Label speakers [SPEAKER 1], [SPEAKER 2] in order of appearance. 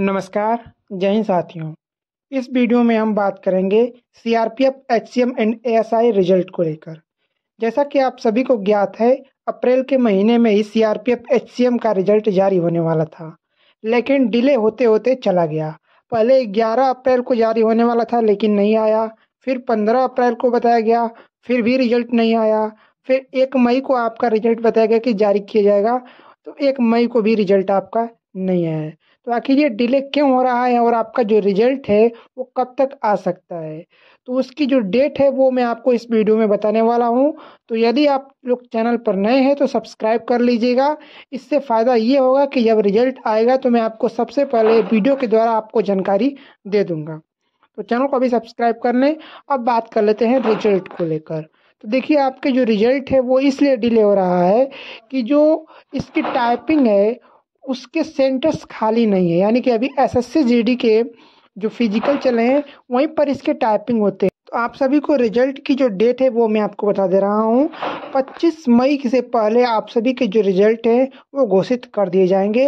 [SPEAKER 1] नमस्कार जय हिंद साथियों इस वीडियो में हम बात करेंगे C R P F H C M and S I result को लेकर जैसा कि आप सभी को ज्ञात है अप्रैल के महीने में ही C R P F H C M का रिजल्ट जारी होने वाला था लेकिन डिले होते होते चला गया पहले 11 अप्रैल को जारी होने वाला था लेकिन नहीं आया फिर 15 अप्रैल को बताया गया फिर भी रिजल्ट नहीं आया फिर एक मई को आपका रिजल्ट बताया गया कि जारी किया जाएगा तो एक मई को भी रिजल्ट आपका नहीं आया तो आखिर ये डिले क्यों हो रहा है और आपका जो रिजल्ट है वो कब तक आ सकता है तो उसकी जो डेट है वो मैं आपको इस वीडियो में बताने वाला हूँ तो यदि आप लोग चैनल पर नए हैं तो सब्सक्राइब कर लीजिएगा इससे फ़ायदा ये होगा कि जब रिजल्ट आएगा तो मैं आपको सबसे पहले वीडियो के द्वारा आपको जानकारी दे दूँगा तो चैनल को अभी सब्सक्राइब कर लें अब बात कर लेते हैं रिजल्ट को लेकर तो देखिए आपके जो रिजल्ट है वो इसलिए डिले हो रहा है कि जो इसकी टाइपिंग है उसके सेंटर्स खाली नहीं है यानी कि अभी एस एस के जो फिजिकल चले हैं वहीं पर इसके टाइपिंग होते हैं तो आप सभी को रिजल्ट की जो डेट है वो मैं आपको बता दे रहा हूँ 25 मई से पहले आप सभी के जो रिजल्ट है वो घोषित कर दिए जाएंगे